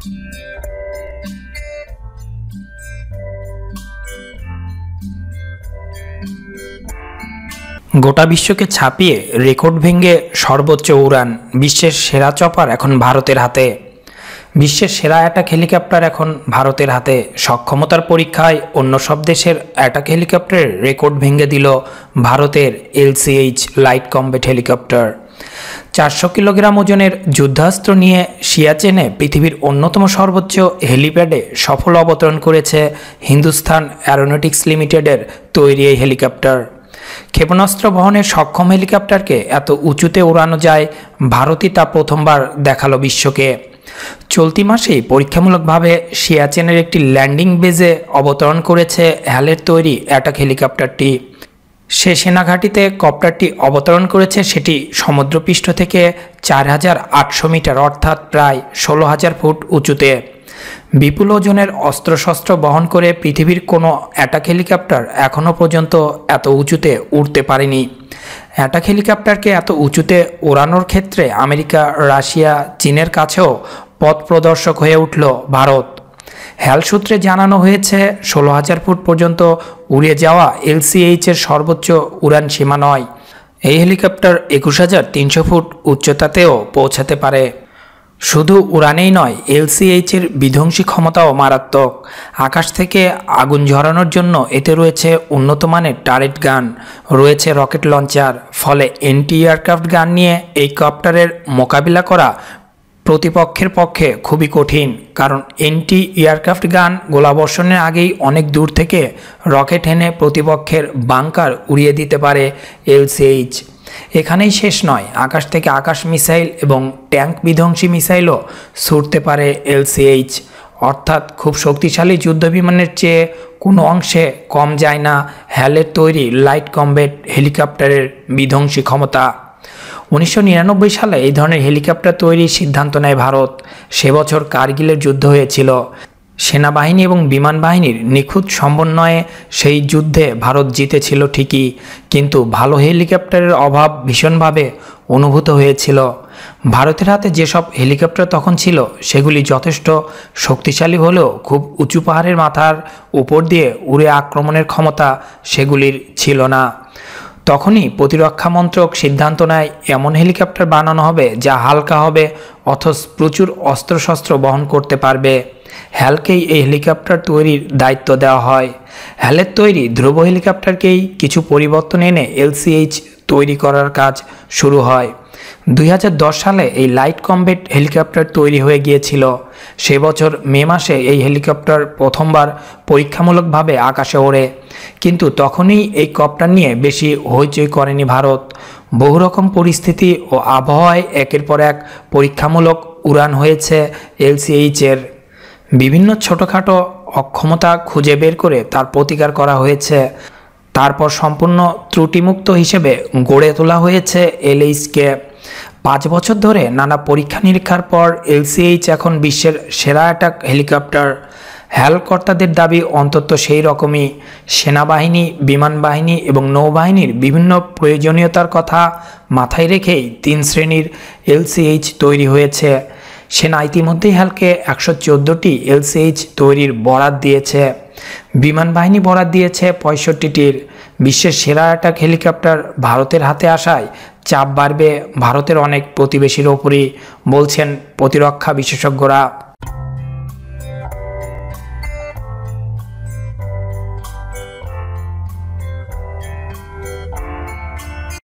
গোটা বিশ্বকে ছাপিয়ে রেকর্ড ভেঙে সর্বোচ্চ উড়ান বিশ্বের সেরা চপার এখন ভারতের হাতে বিশ্বের সেরা অ্যাটাক হেলিকপ্টার এখন ভারতের হাতে সক্ষমতার পরীক্ষায় অন্য সব দেশের অ্যাটাক হেলিকপ্টারের রেকর্ড ভেঙে দিল ভারতের এলসিএইচ লাইট কম্বেট হেলিকপ্টার চারশো কিলোগ্রাম ওজনের যুদ্ধাস্ত্র নিয়ে সিয়াচেনে পৃথিবীর অন্যতম সর্বোচ্চ হেলিপ্যাডে সফল অবতরণ করেছে হিন্দুস্থান অ্যারোনটিক্স লিমিটেডের তৈরি এই হেলিকপ্টার ক্ষেপণাস্ত্র বহনের সক্ষম হেলিকপ্টারকে এত উঁচুতে ওড়ানো যায় ভারতই তা প্রথমবার দেখালো বিশ্বকে চলতি মাসেই পরীক্ষামূলকভাবে সিয়াচেনের একটি ল্যান্ডিং বেজে অবতরণ করেছে হ্যালের তৈরি অ্যাটাক হেলিকপ্টারটি সে সেনাঘাঁটিতে কপ্টারটি অবতরণ করেছে সেটি সমুদ্রপৃষ্ঠ থেকে চার হাজার আটশো মিটার অর্থাৎ প্রায় ষোলো হাজার ফুট উঁচুতে বিপুল ওজনের অস্ত্রশস্ত্র বহন করে পৃথিবীর কোনো অ্যাটাক হেলিকপ্টার এখনও পর্যন্ত এত উঁচুতে উঠতে পারেনি অ্যাটাক হেলিকপ্টারকে এত উঁচুতে ওড়ানোর ক্ষেত্রে আমেরিকা রাশিয়া চীনের কাছেও পথ প্রদর্শক হয়ে উঠল ভারত হেল সূত্রে জানানো হয়েছে ষোলো হাজার ফুট পর্যন্ত উড়ে যাওয়া এলসিএইচের সর্বোচ্চ উড়ান সীমা নয় এই হেলিকপ্টার একুশ হাজার তিনশো ফুট উচ্চতাতেও পৌঁছাতে পারে শুধু উড়ানেই নয় এলসিএইচের বিধ্বংসী ক্ষমতাও মারাত্মক আকাশ থেকে আগুন ঝরানোর জন্য এতে রয়েছে উন্নত মানের টারেট গান রয়েছে রকেট লঞ্চার ফলে এন্টি এয়ারক্রাফট গান নিয়ে এই কপ্টারের মোকাবিলা করা প্রতিপক্ষের পক্ষে খুবই কঠিন কারণ এন্টি এয়ারক্রাফট গান গোলাবর্ষণের আগেই অনেক দূর থেকে রকেট এনে প্রতিপক্ষের বাংকার উড়িয়ে দিতে পারে এলসিএইচ এখানেই শেষ নয় আকাশ থেকে আকাশ মিসাইল এবং ট্যাঙ্ক বিধ্বংসী মিসাইলও ছুটতে পারে এলসিএইচ অর্থাৎ খুব শক্তিশালী যুদ্ধবিমানের চেয়ে কোনো অংশে কম যায় না হ্যালের তৈরি লাইট কমব্যাট হেলিকপ্টারের বিধ্বংসী ক্ষমতা উনিশশো সালে এই ধরনের হেলিকপ্টার তৈরির সিদ্ধান্ত নেয় ভারত সে বছর কার্গিলের যুদ্ধ হয়েছিল সেনাবাহিনী এবং বিমান বাহিনীর নিখুঁত সমন্বয়ে সেই যুদ্ধে ভারত জিতেছিল ঠিকই কিন্তু ভালো হেলিকপ্টারের অভাব ভীষণভাবে অনুভূত হয়েছিল ভারতের হাতে যেসব হেলিকপ্টার তখন ছিল সেগুলি যথেষ্ট শক্তিশালী হলেও খুব উঁচু পাহাড়ের মাথার উপর দিয়ে উড়ে আক্রমণের ক্ষমতা সেগুলির ছিল না তখনই প্রতিরক্ষা মন্ত্রক সিদ্ধান্ত নেয় এমন হেলিকপ্টার বানানো হবে যা হালকা হবে অথচ প্রচুর অস্ত্রশস্ত্র বহন করতে পারবে হ্যালকেই এই হেলিকপ্টার তৈরির দায়িত্ব দেওয়া হয় হ্যালের তৈরি ধ্রুব হেলিকপ্টারকেই কিছু পরিবর্তন এনে এলসিএইচ তৈরি করার কাজ শুরু হয় 2010 সালে এই লাইট কম্বেট হেলিকপ্টার তৈরি হয়ে গিয়েছিল সে বছর মে মাসে এই হেলিকপ্টার প্রথমবার পরীক্ষামূলকভাবে আকাশে ওড়ে কিন্তু তখনই এই কপ্টার নিয়ে বেশি হইচই করেনি ভারত বহু রকম পরিস্থিতি ও আবহাওয়ায় একের পর এক পরীক্ষামূলক উড়ান হয়েছে এলসিএইচের বিভিন্ন ছোটোখাটো অক্ষমতা খুঁজে বের করে তার প্রতিকার করা হয়েছে তারপর সম্পূর্ণ ত্রুটিমুক্ত হিসেবে গড়ে তোলা হয়েছে এলএইচকে পাঁচ বছর ধরে নানা পরীক্ষা নিরীক্ষার পর এলসিএইচ এখন বিশ্বের সেরা অ্যাটাক হেলিকপ্টার হেলকর্তাদের দাবি অন্তত সেই রকমই সেনাবাহিনী বিমান বাহিনী এবং নৌবাহিনীর বিভিন্ন প্রয়োজনীয়তার কথা মাথায় রেখেই তিন শ্রেণীর এলসিএইচ তৈরি হয়েছে সেনা ইতিমধ্যেই হ্যালকে একশো চোদ্দোটি এলসিএইচ তৈরির বরাত দিয়েছে বিমান বাহিনী বরাদ দিয়েছে পঁয়ষট্টিটির বিশ্বের সেরা অ্যাটাক হেলিকপ্টার ভারতের হাতে আসায় চাপ বাড়বে ভারতের অনেক প্রতিবেশীর ওপরই বলছেন প্রতিরক্ষা বিশেষজ্ঞরা